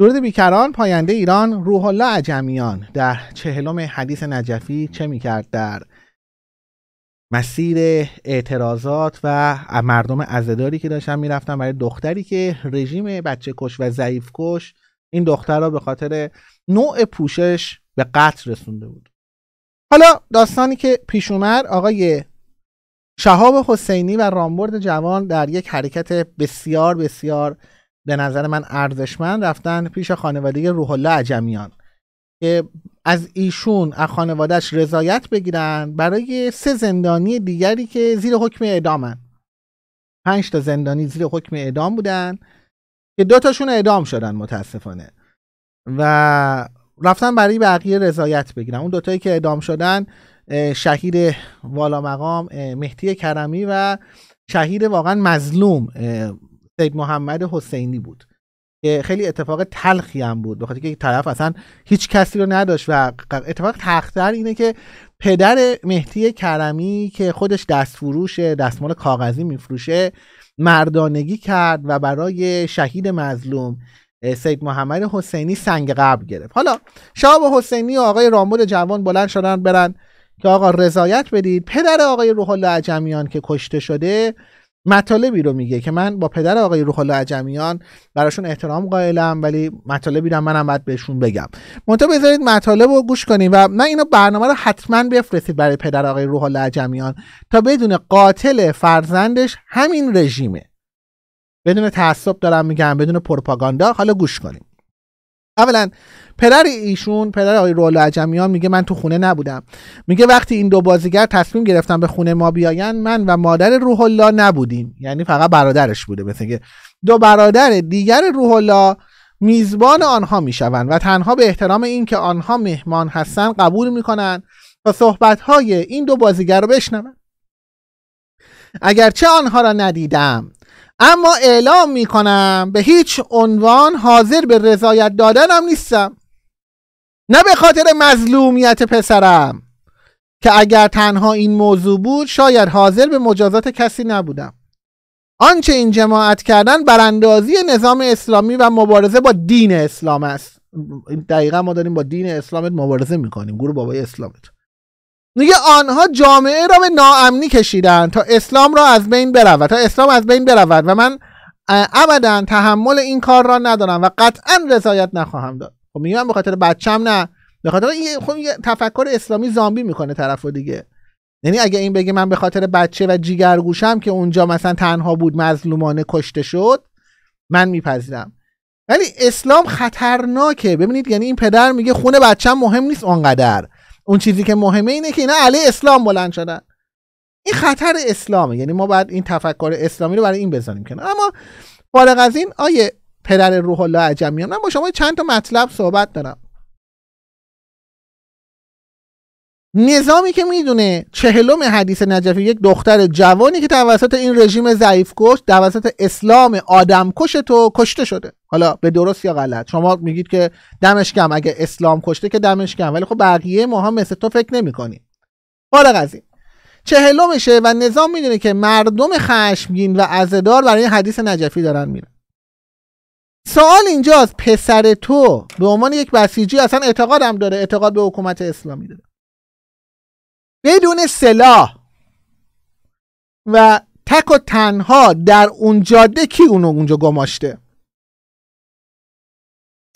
درود بیکران پاینده ایران روح الله عجمیان در چهلم حدیث نجفی چه میکرد در مسیر اعتراضات و مردم ازداری که داشتن میرفتن برای دختری که رژیم بچه کش و ضعیف کش این دختر را به خاطر نوع پوشش به قتل رسونده بود حالا داستانی که پیش اومد آقای شهاب حسینی و رامبرد جوان در یک حرکت بسیار بسیار به نظر من ارزشمند رفتن پیش خانواده روح الله عجمیان که از ایشون از خانوادهش رضایت بگیرن برای سه زندانی دیگری که زیر حکم اعدامن پنج تا زندانی زیر حکم اعدام بودن که دوتاشون اعدام شدن متاسفانه و رفتن برای بقیه رضایت بگیرن اون دوتایی که اعدام شدن شهید والا مقام مهدی کرمی و شهید واقعا مظلوم سید محمد حسینی بود که خیلی اتفاق تلخی هم بود بخاطر که طرف اصلا هیچ کسی رو نداشت و اتفاق تختر اینه که پدر مهدی کرمی که خودش دستفروشه دستمال کاغذی میفروشه مردانگی کرد و برای شهید مظلوم سید محمد حسینی سنگ قبل گرفت حالا شاب حسینی و آقای رامبد جوان بلند شدن برن که آقا رضایت بدید پدر آقای روح الله که کشته شده مطالبی رو میگه که من با پدر آقای روح الله عجمیان براشون احترام قائلم ولی مطالبی رو منم باید بهشون بگم منتها بذارید مطالب رو گوش کنیم و من اینو برنامه رو حتما بفرستید برای پدر آقای روح الله عجمیان تا بدون قاتل فرزندش همین رژیمه بدون تعصب دارم میگم بدون پروپاگاندا حالا گوش کنیم اولا پدر ایشون پدر آقای رولو عجمیان میگه من تو خونه نبودم میگه وقتی این دو بازیگر تصمیم گرفتن به خونه ما بیاین من و مادر روح الله نبودیم یعنی فقط برادرش بوده مثل دو برادر دیگر روح الله میزبان آنها میشوند و تنها به احترام اینکه آنها مهمان هستن قبول میکنن و صحبت های این دو بازیگر رو اگر اگرچه آنها را ندیدم اما اعلام میکنم به هیچ عنوان حاضر به رضایت دادنم نیستم نه به خاطر مظلومیت پسرم که اگر تنها این موضوع بود شاید حاضر به مجازات کسی نبودم آنچه این جماعت کردن براندازی نظام اسلامی و مبارزه با دین اسلام است دقیقا ما داریم با دین اسلامت مبارزه میکنیم گروه بابای اسلامت میگه آنها جامعه را به ناامنی کشیدند تا اسلام را از بین برود تا اسلام از بین برود و من ابدا تحمل این کار را ندارم و قطعا رضایت نخواهم داد خب میگم بخاطر خاطر بچم نه بخاطر خب تفکر اسلامی زامبی میکنه طرف و دیگه یعنی اگه این بگه من به خاطر بچه و جیگرگوشم که اونجا مثلا تنها بود مظلومانه کشته شد من میپذیرم ولی اسلام خطرناکه ببینید یعنی این پدر میگه خونه بچم مهم نیست اونقدر اون چیزی که مهمه اینه که اینا علی اسلام بلند شدن این خطر اسلامه یعنی ما باید این تفکر اسلامی رو برای این بزنیم کنار اما فارغ از این آیه پدر روح الله عجمیان من با شما چند تا مطلب صحبت دارم نظامی که میدونه چهلم حدیث نجفی یک دختر جوانی که توسط این رژیم ضعیف کش توسط اسلام آدم کش تو کشته شده حالا به درست یا غلط شما میگید که دمش کم اگه اسلام کشته که دمش کم ولی خب بقیه ما هم مثل تو فکر نمی حالا حالا قضیه چهلمشه و نظام میدونه که مردم خشمگین و عزدار برای حدیث نجفی دارن میرن سوال اینجاست پسر تو به عنوان یک بسیجی اصلا اعتقادم داره اعتقاد به حکومت اسلامی داره بدون سلاح و تک و تنها در اون جاده کی اونو اونجا گماشته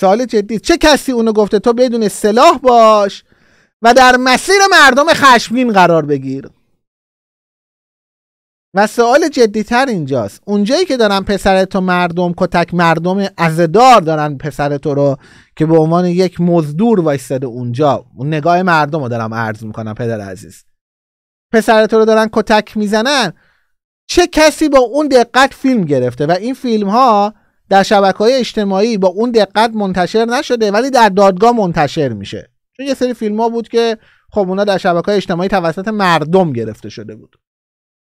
سوال جدی چه کسی اونو گفته تو بدون سلاح باش و در مسیر مردم خشمگین قرار بگیر و سوال تر اینجاست اونجایی که دارن پسر تو مردم کتک مردم ازدار دارن پسر تو رو که به عنوان یک مزدور وایستده اونجا اون نگاه مردم رو دارم عرض میکنم پدر عزیز پسر تو رو دارن کتک میزنن چه کسی با اون دقت فیلم گرفته و این فیلم ها در شبکه های اجتماعی با اون دقت منتشر نشده ولی در دادگاه منتشر میشه چون یه سری فیلم ها بود که خب اونا در شبکه های اجتماعی توسط مردم گرفته شده بود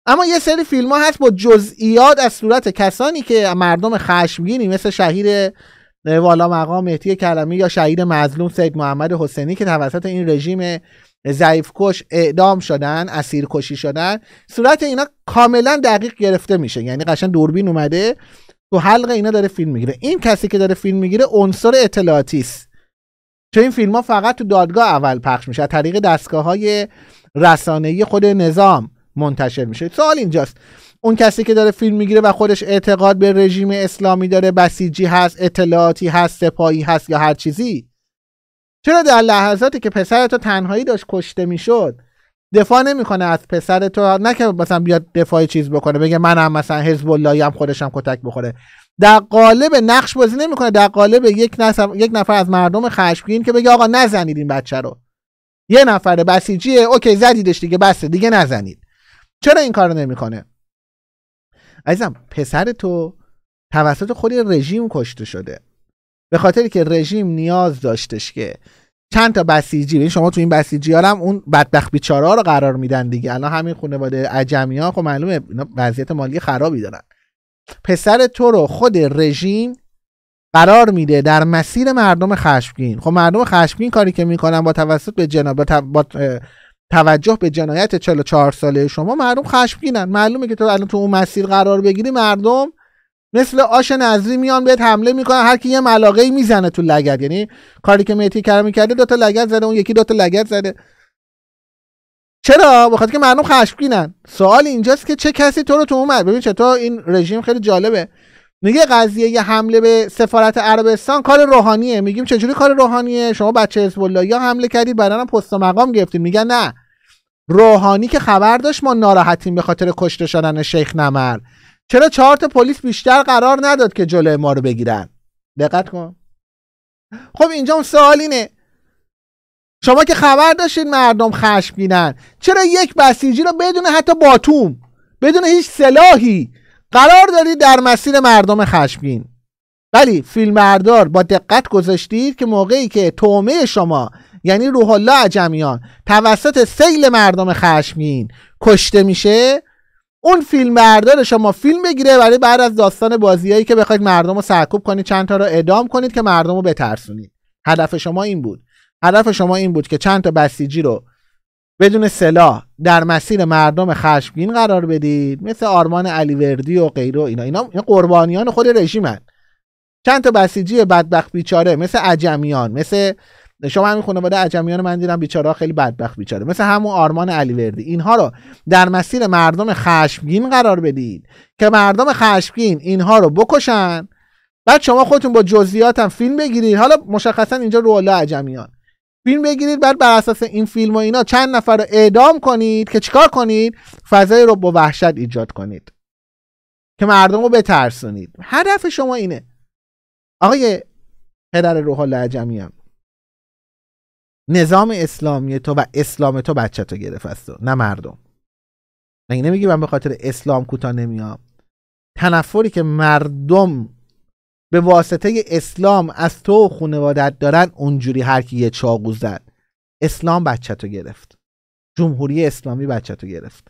اما یه سری فیلم ها هست با جزئیات از صورت کسانی که مردم خشمگینی مثل شهید والا مقام مهدی کلمی یا شهید مظلوم سید محمد حسینی که توسط این رژیم ضعیف کش اعدام شدن اسیر کشی شدن صورت اینا کاملا دقیق گرفته میشه یعنی قشن دوربین اومده تو حلق اینا داره فیلم میگیره این کسی که داره فیلم میگیره عنصر اطلاعاتی است چون این فیلم ها فقط تو دادگاه اول پخش میشه طریق دستگاه های خود نظام منتشر میشه سوال اینجاست اون کسی که داره فیلم میگیره و خودش اعتقاد به رژیم اسلامی داره بسیجی هست اطلاعاتی هست سپایی هست یا هر چیزی چرا در لحظاتی که پسر تو تنهایی داشت کشته میشد دفاع نمیکنه از پسر تو نه که مثلا بیاد دفاع چیز بکنه بگه منم مثلا حزب اللهی هم خودشم کتک بخوره در قالب نقش بازی نمیکنه در قالب یک نفر یک نفر از مردم خشمگین که بگه آقا نزنید این بچه رو یه نفر بسیجیه اوکی زدیدش دیگه بسته دیگه نزنید چرا این کارو نمیکنه عزیزم پسر تو توسط خود رژیم کشته شده به خاطر که رژیم نیاز داشتش که چند تا بسیجی ببین یعنی شما تو این بسیجی ها هم اون بدبخت بیچاره رو قرار میدن دیگه الان همین خانواده عجمی ها خب معلومه اینا وضعیت مالی خرابی دارن پسر تو رو خود رژیم قرار میده در مسیر مردم خشمگین خب مردم خشمگین کاری که میکنن با توسط به جناب با, توجه به جنایت 44 ساله شما مردم خشمگینن معلومه که تو الان تو اون مسیر قرار بگیری مردم مثل آش نظری میان بهت حمله میکنن هر کی یه ملاقه ای میزنه تو لگد یعنی کاری که میتی کرمی کرده دو تا لگد زده اون یکی دو تا لگد زده چرا بخاطر که مردم خشمگینن سوال اینجاست که چه کسی تو رو تو اومد ببین چطور این رژیم خیلی جالبه میگه قضیه یه حمله به سفارت عربستان کار روحانیه میگیم چجوری کار روحانیه شما بچه حزب یا حمله کردید بعدا هم پست مقام گرفتید میگن نه روحانی که خبر داشت ما ناراحتیم به خاطر کشته شدن شیخ نمر چرا چهار تا پلیس بیشتر قرار نداد که جلو ما رو بگیرن دقت کن خب اینجا اون سوال اینه شما که خبر داشتید مردم خشمگینن چرا یک بسیجی رو بدون حتی باتوم بدون هیچ سلاحی قرار دادید در مسیر مردم خشمگین ولی فیلمبردار با دقت گذاشتید که موقعی که تومه شما یعنی روح الله عجمیان توسط سیل مردم خشمین کشته میشه اون فیلم بردار شما فیلم بگیره برای بعد از داستان بازیایی که بخواید مردم رو سرکوب کنید چند تا رو اعدام کنید که مردم رو بترسونید هدف شما این بود هدف شما این بود که چند تا بسیجی رو بدون سلاح در مسیر مردم خشمگین قرار بدید مثل آرمان علیوردی و غیره و اینا اینا قربانیان خود رژیمن چند تا بسیجی بدبخت بیچاره مثل عجمیان مثل شما همین خانواده عجمیان من دیدم بیچاره خیلی بدبخت بیچاره مثل همون آرمان علیوردی اینها رو در مسیر مردم خشمگین قرار بدید که مردم خشمگین اینها رو بکشن بعد شما خودتون با جزئیات هم فیلم بگیرید حالا مشخصا اینجا رولا عجمیان فیلم بگیرید بعد بر اساس این فیلم و اینا چند نفر رو اعدام کنید که چیکار کنید فضای رو با وحشت ایجاد کنید که مردم رو بترسونید هدف شما اینه آقای پدر روح لعجمیان نظام اسلامی تو و اسلام تو بچه تو گرفت است نه مردم مگه نمیگی من به خاطر اسلام کوتاه نمیام تنفری که مردم به واسطه اسلام از تو و خانوادت دارن اونجوری هر کی یه چاقو زد اسلام بچه تو گرفت جمهوری اسلامی بچه تو گرفت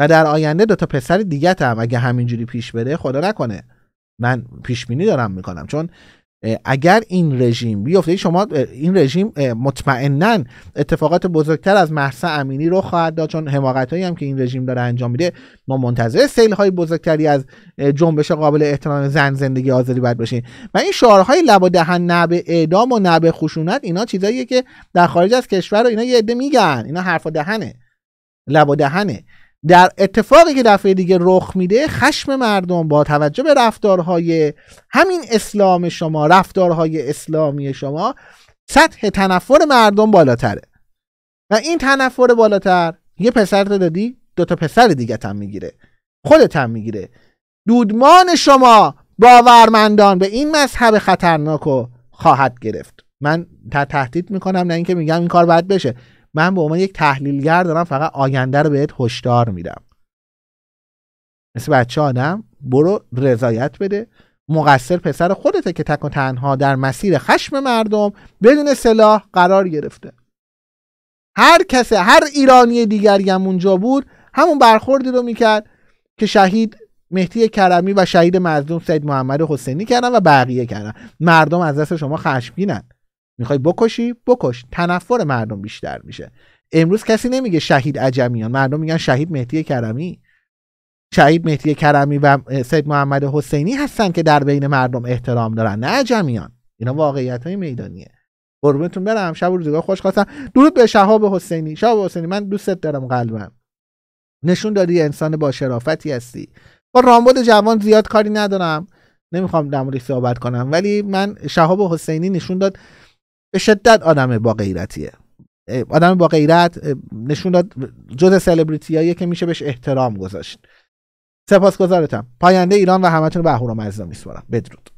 و در آینده دو تا پسر دیگه هم اگه همینجوری پیش بره خدا نکنه من پیش دارم میکنم چون اگر این رژیم بیفته شما این رژیم مطمئنا اتفاقات بزرگتر از محسا امینی رو خواهد داد چون حماقت هایی هم که این رژیم داره انجام میده ما منتظر سیل های بزرگتری از جنبش قابل احترام زن زندگی آزادی باید باشیم و این شعارهای لب و دهن نب اعدام و نب خشونت اینا چیزاییه که در خارج از کشور رو اینا یه عده میگن اینا حرف و دهنه لب و دهنه در اتفاقی که دفعه دیگه رخ میده خشم مردم با توجه به رفتارهای همین اسلام شما رفتارهای اسلامی شما سطح تنفر مردم بالاتره و این تنفر بالاتر یه پسر دادی دو تا پسر دیگه هم میگیره خودت هم میگیره دودمان شما باورمندان به این مذهب خطرناک رو خواهد گرفت من تهدید میکنم نه اینکه میگم این کار باید بشه من به عنوان یک تحلیلگر دارم فقط آینده رو بهت هشدار میدم مثل بچه آدم برو رضایت بده مقصر پسر خودته که تک و تنها در مسیر خشم مردم بدون سلاح قرار گرفته هر کسه هر ایرانی دیگری هم اونجا بود همون برخوردی رو میکرد که شهید مهدی کرمی و شهید مظلوم سید محمد حسینی کردن و بقیه کردن مردم از دست شما خشمگینن میخوای بکشی بکش تنفر مردم بیشتر میشه امروز کسی نمیگه شهید عجمیان مردم میگن شهید مهدی کرمی شهید مهدی کرمی و سید محمد حسینی هستن که در بین مردم احترام دارن نه عجمیان اینا واقعیت های میدانیه قربونتون برم شب و روزگار خوش خواستم درود به شهاب حسینی شهاب حسینی من دوستت دارم قلبم نشون دادی انسان با شرافتی هستی با رامبد جوان زیاد کاری ندارم نمیخوام در کنم ولی من شهاب حسینی نشون داد به شدت آدم با غیرتیه آدم با غیرت نشون داد جز سلبریتی که میشه بهش احترام گذاشت سپاسگزارتم پاینده ایران و همتون به اهورامزدا میسپارم بدرود